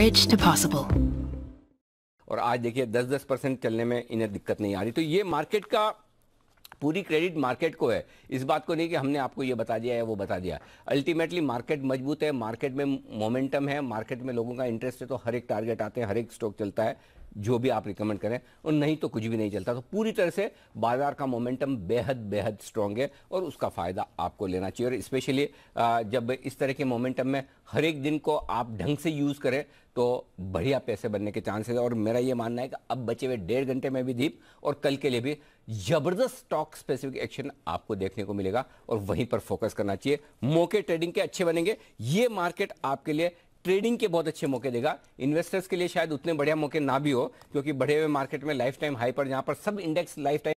Bridge to possible. और आज देखिए 10-10 परसेंट चलने में इन्हें दिक्कत नहीं आ रही तो ये मार्केट का पूरी क्रेडिट मार्केट को है इस बात को नहीं कि हमने आपको ये बता दिया या वो बता दिया अल्टीमेटली मार्केट मजबूत है मार्केट में मोमेंटम है मार्केट में लोगों का इंटरेस्ट है तो हर एक टारगेट आते हैं हर एक स्टॉक चलता है जो भी आप रिकमेंड करें और नहीं तो कुछ भी नहीं चलता तो पूरी तरह से बाजार का मोमेंटम बेहद बेहद स्ट्रांग है और उसका फ़ायदा आपको लेना चाहिए और स्पेशली जब इस तरह के मोमेंटम में हर एक दिन को आप ढंग से यूज़ करें तो बढ़िया पैसे बनने के चांसेस है और मेरा ये मानना है कि अब बचे हुए डेढ़ घंटे में भी दीप और कल के लिए भी ज़बरदस्त स्टॉक स्पेसिफिक एक्शन आपको देखने को मिलेगा और वहीं पर फोकस करना चाहिए मौके ट्रेडिंग के अच्छे बनेंगे ये मार्केट आपके लिए ट्रेडिंग के बहुत अच्छे मौके देगा इन्वेस्टर्स के लिए शायद उतने बढ़िया मौके ना भी हो क्योंकि बढ़े हुए मार्केट में लाइफ टाइम हाई पर जहां पर सब इंडेक्स लाइफ टाइम